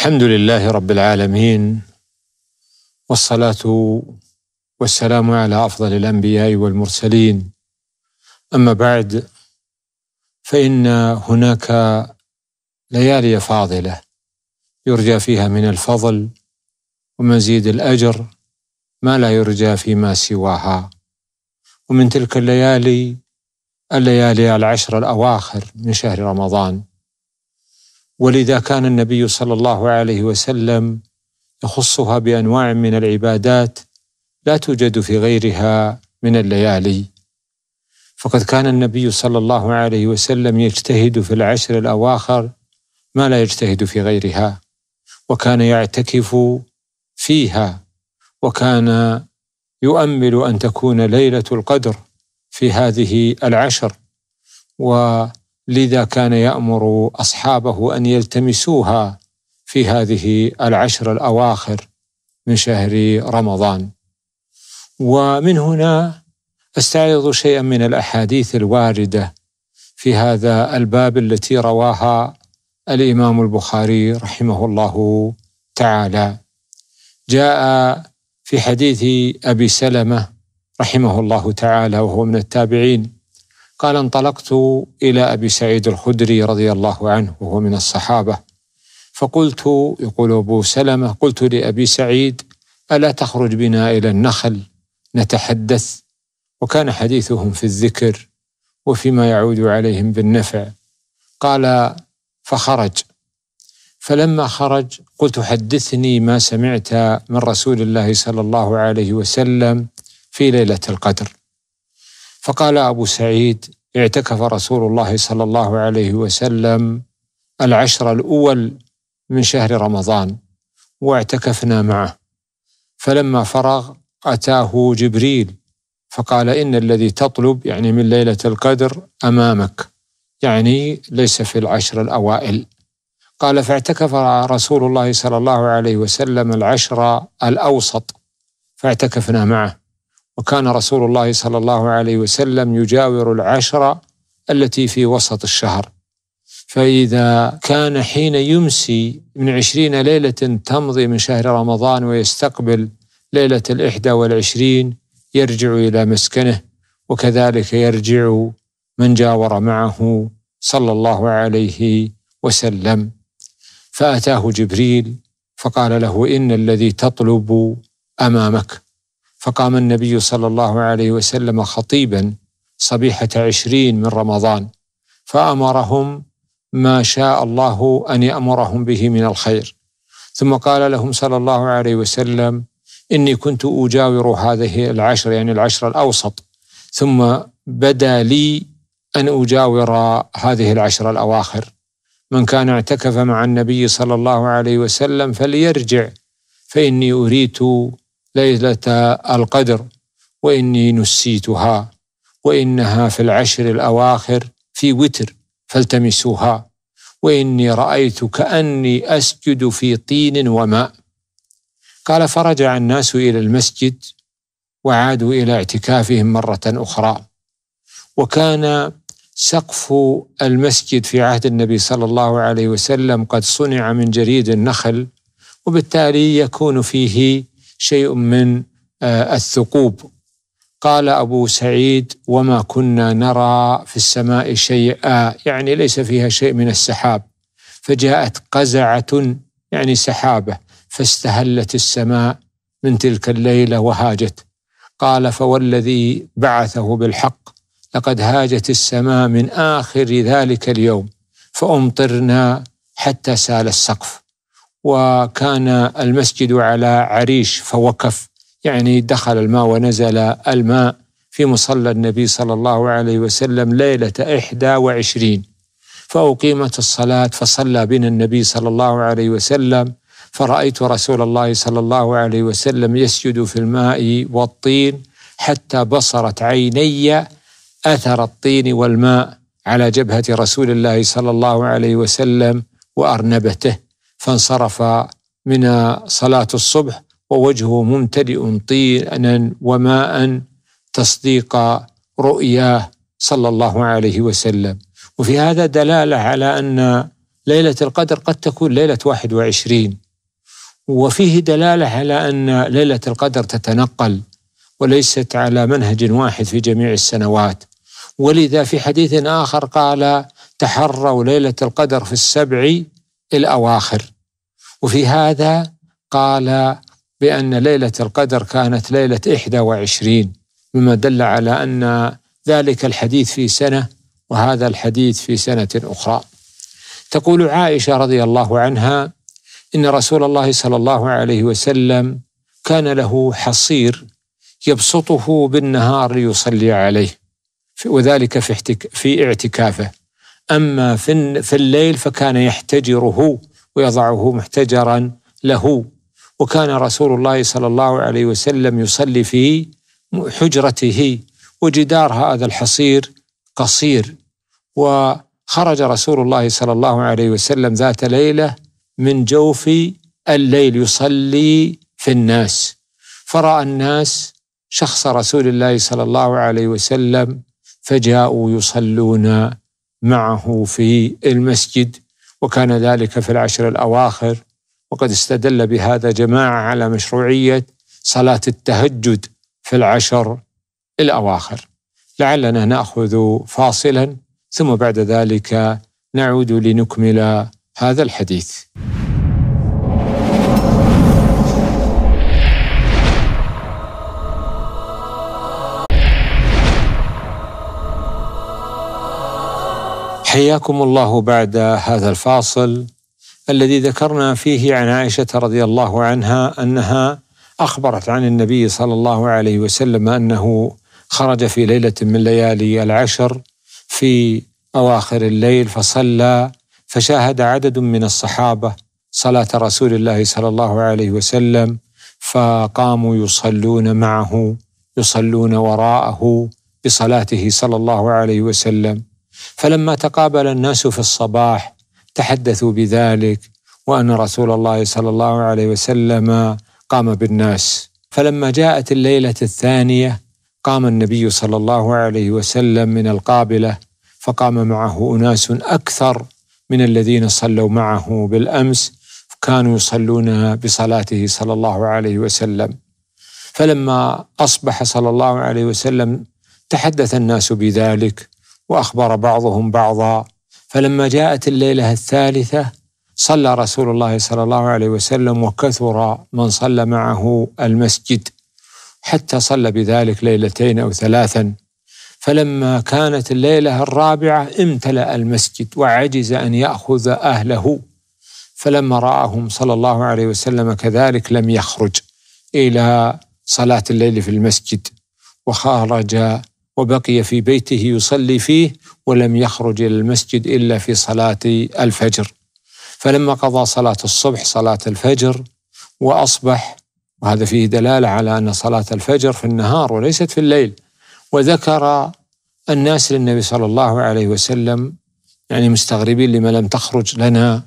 الحمد لله رب العالمين والصلاه والسلام على افضل الانبياء والمرسلين اما بعد فان هناك ليالي فاضله يرجى فيها من الفضل ومزيد الاجر ما لا يرجى فيما سواها ومن تلك الليالي الليالي العشر الاواخر من شهر رمضان ولذا كان النبي صلى الله عليه وسلم يخصها بانواع من العبادات لا توجد في غيرها من الليالي فقد كان النبي صلى الله عليه وسلم يجتهد في العشر الاواخر ما لا يجتهد في غيرها وكان يعتكف فيها وكان يؤمل ان تكون ليله القدر في هذه العشر و لذا كان يأمر أصحابه أن يلتمسوها في هذه العشر الأواخر من شهر رمضان ومن هنا استعرض شيئا من الأحاديث الواردة في هذا الباب التي رواها الإمام البخاري رحمه الله تعالى جاء في حديث أبي سلمة رحمه الله تعالى وهو من التابعين قال انطلقت إلى أبي سعيد الخدري رضي الله عنه وهو من الصحابة فقلت يقول أبو سلمة قلت لأبي سعيد ألا تخرج بنا إلى النخل نتحدث وكان حديثهم في الذكر وفيما يعود عليهم بالنفع قال فخرج فلما خرج قلت حدثني ما سمعت من رسول الله صلى الله عليه وسلم في ليله القدر فقال أبو سعيد اعتكف رسول الله صلى الله عليه وسلم العشر الأول من شهر رمضان واعتكفنا معه فلما فرغ أتاه جبريل فقال إن الذي تطلب يعني من ليلة القدر أمامك يعني ليس في العشر الأوائل قال فاعتكف رسول الله صلى الله عليه وسلم العشر الأوسط فاعتكفنا معه وكان رسول الله صلى الله عليه وسلم يجاور العشرة التي في وسط الشهر فإذا كان حين يمسي من عشرين ليلة تمضي من شهر رمضان ويستقبل ليلة الإحدى والعشرين يرجع إلى مسكنه وكذلك يرجع من جاور معه صلى الله عليه وسلم فأتاه جبريل فقال له إن الذي تطلب أمامك فقام النبي صلى الله عليه وسلم خطيبا صبيحة عشرين من رمضان فأمرهم ما شاء الله أن يأمرهم به من الخير ثم قال لهم صلى الله عليه وسلم إني كنت أجاور هذه العشر يعني العشر الأوسط ثم بدا لي أن أجاور هذه العشر الأواخر من كان اعتكف مع النبي صلى الله عليه وسلم فليرجع فإني أريت ليلة القدر وإني نسيتها وإنها في العشر الأواخر في وتر فالتمسوها وإني رأيت كأني أسجد في طين وماء قال فرجع الناس إلى المسجد وعادوا إلى اعتكافهم مرة أخرى وكان سقف المسجد في عهد النبي صلى الله عليه وسلم قد صنع من جريد النخل وبالتالي يكون فيه شيء من آه، الثقوب قال أبو سعيد وما كنا نرى في السماء شيئا يعني ليس فيها شيء من السحاب فجاءت قزعة يعني سحابة فاستهلت السماء من تلك الليلة وهاجت قال فوالذي بعثه بالحق لقد هاجت السماء من آخر ذلك اليوم فأمطرنا حتى سال السقف وكان المسجد على عريش فوقف يعني دخل الماء ونزل الماء في مصلى النبي صلى الله عليه وسلم ليلة إحدى وعشرين فأقيمت الصلاة فصلى بنا النبي صلى الله عليه وسلم فرأيت رسول الله صلى الله عليه وسلم يسجد في الماء والطين حتى بصرت عيني أثر الطين والماء على جبهة رسول الله صلى الله عليه وسلم وأرنبته فانصرف من صلاة الصبح ووجهه ممتلئ طينا وماء تصديق رؤياه صلى الله عليه وسلم وفي هذا دلالة على أن ليلة القدر قد تكون ليلة 21 وفيه دلالة على أن ليلة القدر تتنقل وليست على منهج واحد في جميع السنوات ولذا في حديث آخر قال تحروا ليلة القدر في السبع الأواخر وفي هذا قال بأن ليلة القدر كانت ليلة 21 مما دل على أن ذلك الحديث في سنة وهذا الحديث في سنة أخرى تقول عائشة رضي الله عنها إن رسول الله صلى الله عليه وسلم كان له حصير يبسطه بالنهار ليصلي عليه وذلك في, احتك... في اعتكافه أما في, في الليل فكان يحتجره ويضعه محتجرا له وكان رسول الله صلى الله عليه وسلم يصلي في حجرته وجدار هذا الحصير قصير وخرج رسول الله صلى الله عليه وسلم ذات ليله من جوف الليل يصلي في الناس فراى الناس شخص رسول الله صلى الله عليه وسلم فجاءوا يصلون معه في المسجد وكان ذلك في العشر الاواخر وقد استدل بهذا جماعه على مشروعيه صلاه التهجد في العشر الاواخر. لعلنا ناخذ فاصلا ثم بعد ذلك نعود لنكمل هذا الحديث. حياكم الله بعد هذا الفاصل الذي ذكرنا فيه عن عائشه رضي الله عنها انها اخبرت عن النبي صلى الله عليه وسلم انه خرج في ليله من ليالي العشر في اواخر الليل فصلى فشاهد عدد من الصحابه صلاه رسول الله صلى الله عليه وسلم فقاموا يصلون معه يصلون وراءه بصلاته صلى الله عليه وسلم فلما تقابل الناس في الصباح تحدثوا بذلك وان رسول الله صلى الله عليه وسلم قام بالناس فلما جاءت الليله الثانيه قام النبي صلى الله عليه وسلم من القابله فقام معه اناس اكثر من الذين صلوا معه بالامس كانوا يصلون بصلاته صلى الله عليه وسلم فلما اصبح صلى الله عليه وسلم تحدث الناس بذلك واخبر بعضهم بعضا فلما جاءت الليله الثالثه صلى رسول الله صلى الله عليه وسلم وكثر من صلى معه المسجد حتى صلى بذلك ليلتين او ثلاثا فلما كانت الليله الرابعه امتلا المسجد وعجز ان ياخذ اهله فلما راهم صلى الله عليه وسلم كذلك لم يخرج الى صلاه الليل في المسجد وخرج وبقي في بيته يصلي فيه ولم يخرج الى المسجد الا في صلاه الفجر فلما قضى صلاه الصبح صلاه الفجر واصبح وهذا فيه دلاله على ان صلاه الفجر في النهار وليست في الليل وذكر الناس للنبي صلى الله عليه وسلم يعني مستغربين لما لم تخرج لنا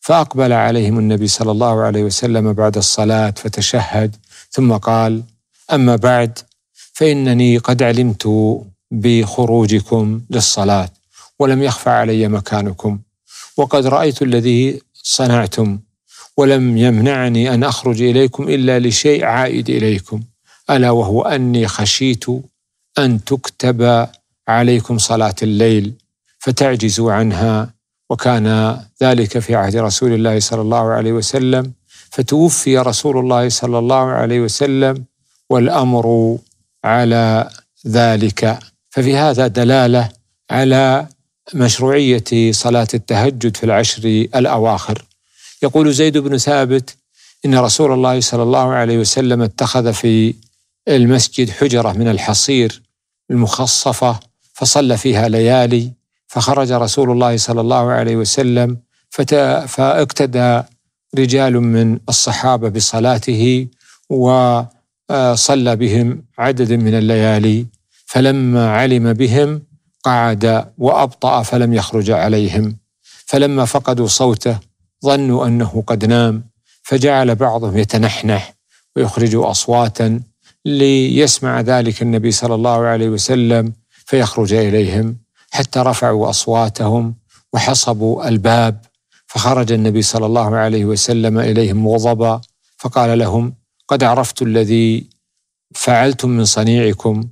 فأقبل عليهم النبي صلى الله عليه وسلم بعد الصلاة فتشهد ثم قال أما بعد فانني قد علمت بخروجكم للصلاه ولم يخفى علي مكانكم وقد رايت الذي صنعتم ولم يمنعني ان اخرج اليكم الا لشيء عائد اليكم الا وهو اني خشيت ان تكتب عليكم صلاه الليل فتعجزوا عنها وكان ذلك في عهد رسول الله صلى الله عليه وسلم فتوفي رسول الله صلى الله عليه وسلم والامر على ذلك ففي هذا دلاله على مشروعيه صلاه التهجد في العشر الاواخر يقول زيد بن ثابت ان رسول الله صلى الله عليه وسلم اتخذ في المسجد حجره من الحصير المخصفه فصلى فيها ليالي فخرج رسول الله صلى الله عليه وسلم فاقتدى رجال من الصحابه بصلاته و صلى بهم عدد من الليالي فلما علم بهم قعد وابطا فلم يخرج عليهم فلما فقدوا صوته ظنوا انه قد نام فجعل بعضهم يتنحنح ويخرج اصواتا ليسمع ذلك النبي صلى الله عليه وسلم فيخرج اليهم حتى رفعوا اصواتهم وحصبوا الباب فخرج النبي صلى الله عليه وسلم اليهم مغضبا فقال لهم قد عرفت الذي فعلتم من صنيعكم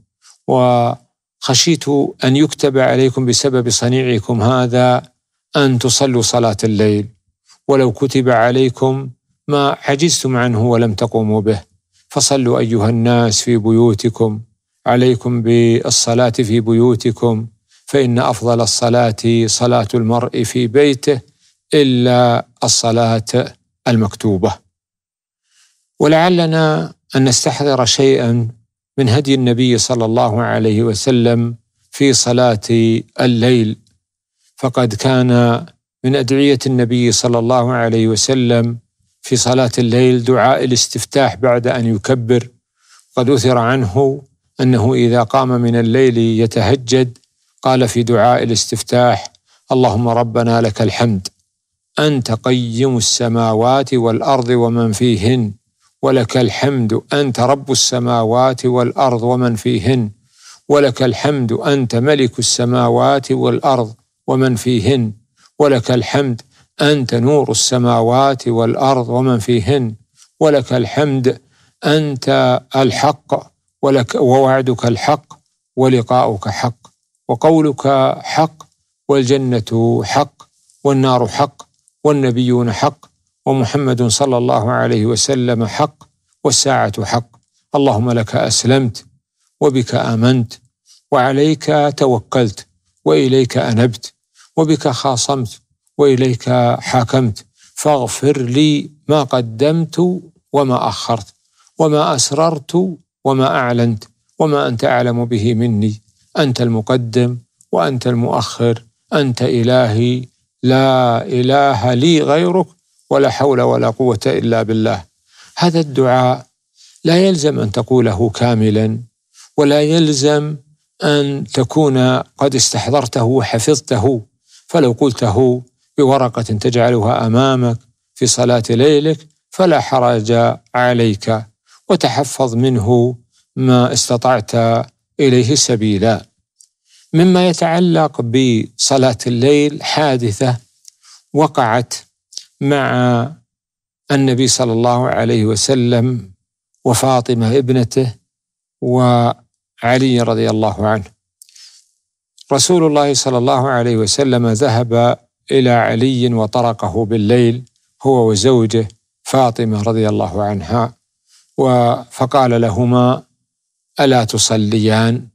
وخشيت ان يكتب عليكم بسبب صنيعكم هذا ان تصلوا صلاه الليل ولو كتب عليكم ما عجزتم عنه ولم تقوموا به فصلوا ايها الناس في بيوتكم عليكم بالصلاه في بيوتكم فان افضل الصلاه صلاه المرء في بيته الا الصلاه المكتوبه ولعلنا ان نستحضر شيئا من هدي النبي صلى الله عليه وسلم في صلاه الليل فقد كان من ادعيه النبي صلى الله عليه وسلم في صلاه الليل دعاء الاستفتاح بعد ان يكبر قد اثر عنه انه اذا قام من الليل يتهجد قال في دعاء الاستفتاح اللهم ربنا لك الحمد انت قيم السماوات والارض ومن فيهن ولك الحمد أنت رب السماوات والأرض ومن فيهن ولك الحمد أنت ملك السماوات والأرض ومن فيهن ولك الحمد أنت نور السماوات والأرض ومن فيهن ولك الحمد أنت الحق ولك ووعدك الحق ولقاؤك حق وقولك حق والجنة حق والنار حق والنبيون حق ومحمد صلى الله عليه وسلم حق والساعة حق اللهم لك أسلمت وبك آمنت وعليك توكلت وإليك أنبت وبك خاصمت وإليك حاكمت فاغفر لي ما قدمت وما أخرت وما أسررت وما أعلنت وما أنت أعلم به مني أنت المقدم وأنت المؤخر أنت إلهي لا إله لي غيرك ولا حول ولا قوه الا بالله هذا الدعاء لا يلزم ان تقوله كاملا ولا يلزم ان تكون قد استحضرته وحفظته فلو قلته بورقه تجعلها امامك في صلاه ليلك فلا حرج عليك وتحفظ منه ما استطعت اليه سبيلا مما يتعلق بصلاه الليل حادثه وقعت مع النبي صلى الله عليه وسلم وفاطمه ابنته وعلي رضي الله عنه رسول الله صلى الله عليه وسلم ذهب الى علي وطرقه بالليل هو وزوجه فاطمه رضي الله عنها فقال لهما الا تصليان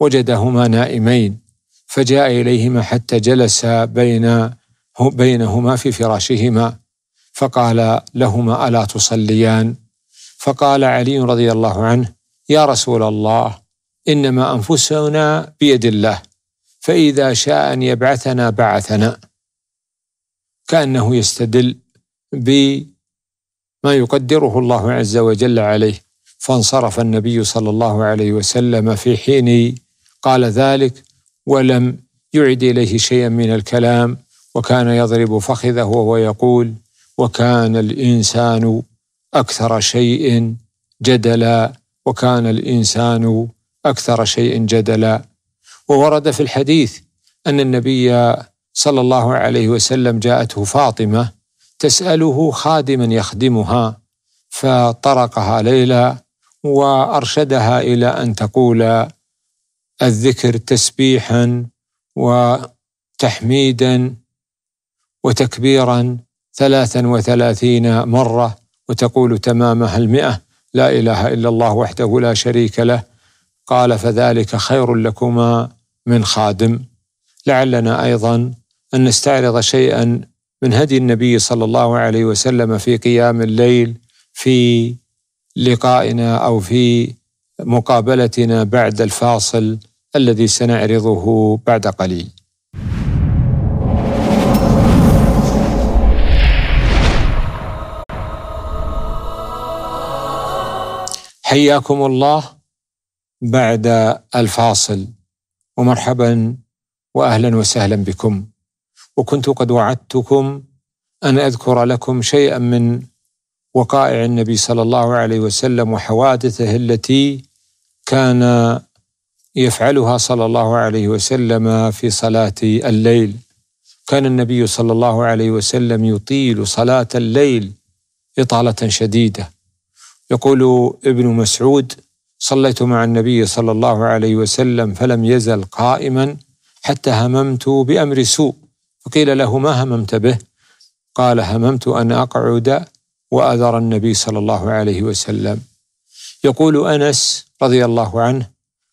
وجدهما نائمين فجاء اليهما حتى جلس بين بينهما في فراشهما فقال لهما الا تصليان فقال علي رضي الله عنه يا رسول الله انما انفسنا بيد الله فاذا شاء ان يبعثنا بعثنا كانه يستدل بما يقدره الله عز وجل عليه فانصرف النبي صلى الله عليه وسلم في حين قال ذلك ولم يعد اليه شيئا من الكلام وكان يضرب فخذه وهو يقول وكان الانسان اكثر شيء جدلا وكان الانسان اكثر شيء جدلا وورد في الحديث ان النبي صلى الله عليه وسلم جاءته فاطمه تساله خادما يخدمها فطرقها ليلى وارشدها الى ان تقول الذكر تسبيحا وتحميدا وتكبيرا ثلاثا وثلاثين مرة وتقول تمامها المئة لا إله إلا الله وحده لا شريك له قال فذلك خير لكما من خادم لعلنا أيضا أن نستعرض شيئا من هدي النبي صلى الله عليه وسلم في قيام الليل في لقائنا أو في مقابلتنا بعد الفاصل الذي سنعرضه بعد قليل حياكم الله بعد الفاصل ومرحبا واهلا وسهلا بكم وكنت قد وعدتكم ان اذكر لكم شيئا من وقائع النبي صلى الله عليه وسلم وحوادثه التي كان يفعلها صلى الله عليه وسلم في صلاه الليل كان النبي صلى الله عليه وسلم يطيل صلاه الليل اطاله شديده يقول ابن مسعود صليت مع النبي صلى الله عليه وسلم فلم يزل قائما حتى هممت بامر سوء فقيل له ما هممت به قال هممت ان اقعد واذر النبي صلى الله عليه وسلم يقول انس رضي الله عنه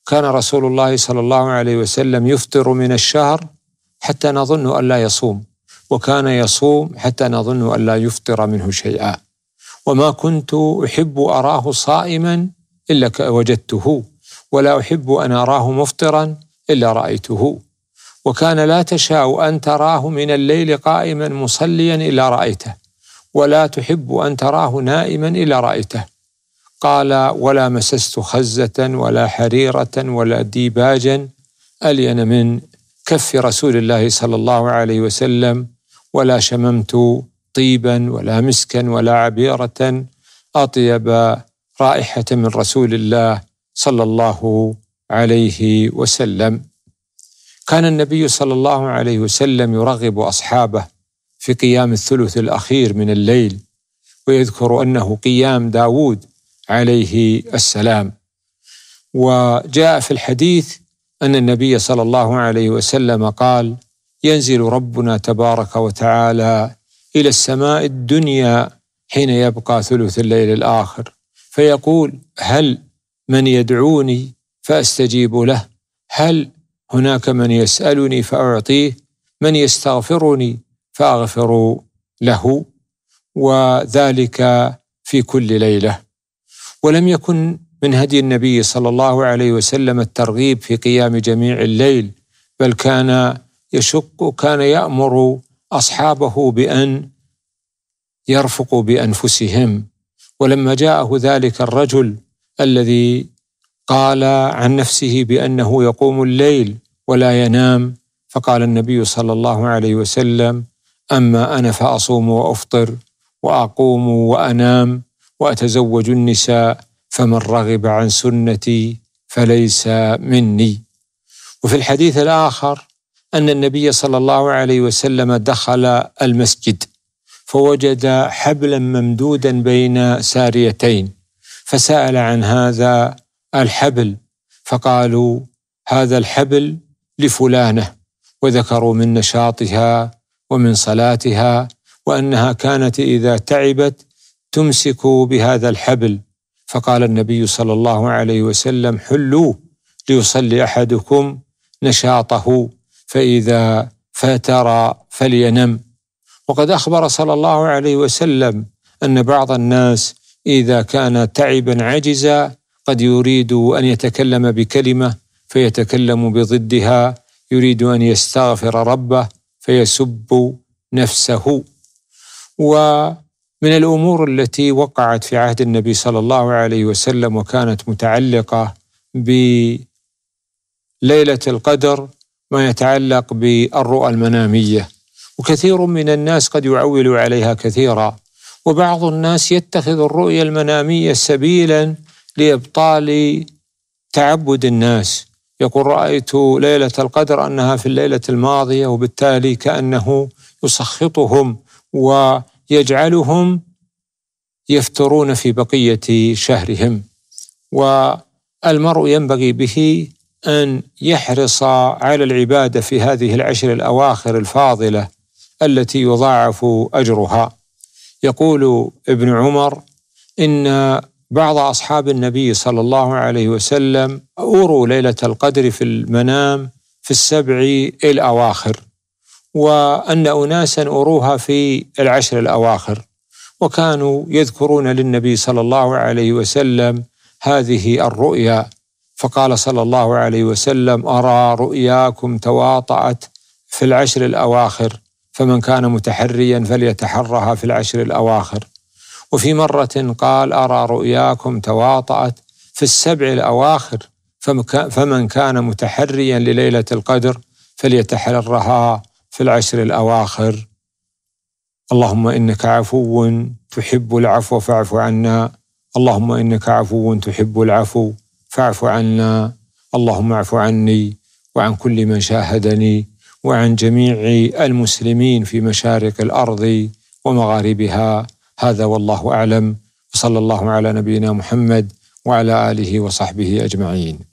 كان رسول الله صلى الله عليه وسلم يفطر من الشهر حتى نظن ان لا يصوم وكان يصوم حتى نظن ان لا يفطر منه شيئا وما كنت احب اراه صائما الا وجدته ولا احب ان اراه مفطرا الا رايته وكان لا تشاء ان تراه من الليل قائما مصليا الا رايته ولا تحب ان تراه نائما الا رايته قال ولا مسست خزه ولا حريره ولا ديباجا الين من كف رسول الله صلى الله عليه وسلم ولا شممت طيبا ولا مسكا ولا عبيرة أطيب رائحة من رسول الله صلى الله عليه وسلم كان النبي صلى الله عليه وسلم يرغب أصحابه في قيام الثلث الأخير من الليل ويذكر أنه قيام داود عليه السلام وجاء في الحديث أن النبي صلى الله عليه وسلم قال ينزل ربنا تبارك وتعالى إلى السماء الدنيا حين يبقى ثلث الليل الآخر فيقول هل من يدعوني فأستجيب له هل هناك من يسألني فأعطيه من يستغفرني فأغفر له وذلك في كل ليلة ولم يكن من هدي النبي صلى الله عليه وسلم الترغيب في قيام جميع الليل بل كان يشق كان يأمر اصحابه بان يرفقوا بانفسهم ولما جاءه ذلك الرجل الذي قال عن نفسه بانه يقوم الليل ولا ينام فقال النبي صلى الله عليه وسلم اما انا فاصوم وافطر واقوم وانام واتزوج النساء فمن رغب عن سنتي فليس مني وفي الحديث الاخر أن النبي صلى الله عليه وسلم دخل المسجد فوجد حبلا ممدودا بين ساريتين فسأل عن هذا الحبل فقالوا هذا الحبل لفلانة وذكروا من نشاطها ومن صلاتها وأنها كانت إذا تعبت تمسك بهذا الحبل فقال النبي صلى الله عليه وسلم حلوه ليصلي أحدكم نشاطه فإذا فتر فلينم وقد أخبر صلى الله عليه وسلم أن بعض الناس إذا كان تعبا عجزا قد يريد أن يتكلم بكلمة فيتكلم بضدها يريد أن يستغفر ربه فيسب نفسه ومن الأمور التي وقعت في عهد النبي صلى الله عليه وسلم وكانت متعلقة بليلة القدر ما يتعلق بالرؤى المناميه وكثير من الناس قد يعول عليها كثيرا وبعض الناس يتخذ الرؤيه المناميه سبيلا لابطال تعبد الناس يقول رايت ليله القدر انها في الليله الماضيه وبالتالي كانه يسخطهم ويجعلهم يفترون في بقيه شهرهم والمرء ينبغي به أن يحرص على العبادة في هذه العشر الأواخر الفاضلة التي يضاعف أجرها يقول ابن عمر إن بعض أصحاب النبي صلى الله عليه وسلم أوروا ليلة القدر في المنام في السبع الأواخر وأن أناسا أروها في العشر الأواخر وكانوا يذكرون للنبي صلى الله عليه وسلم هذه الرؤيا فقال صلى الله عليه وسلم أرى رؤياكم تواطأت في العشر الأواخر فمن كان متحريا فليتحرها في العشر الأواخر وفي مرة قال أرى رؤياكم تواطأت في السبع الأواخر فمن كان متحريا لليلة القدر فليتحرها في العشر الأواخر اللهم إنك عفو تحب العفو فاعف عنا اللهم إنك عفو تحب العفو فاعف عنا اللهم اعف عني وعن كل من شاهدني وعن جميع المسلمين في مشارق الارض ومغاربها هذا والله اعلم وصلى الله على نبينا محمد وعلى اله وصحبه اجمعين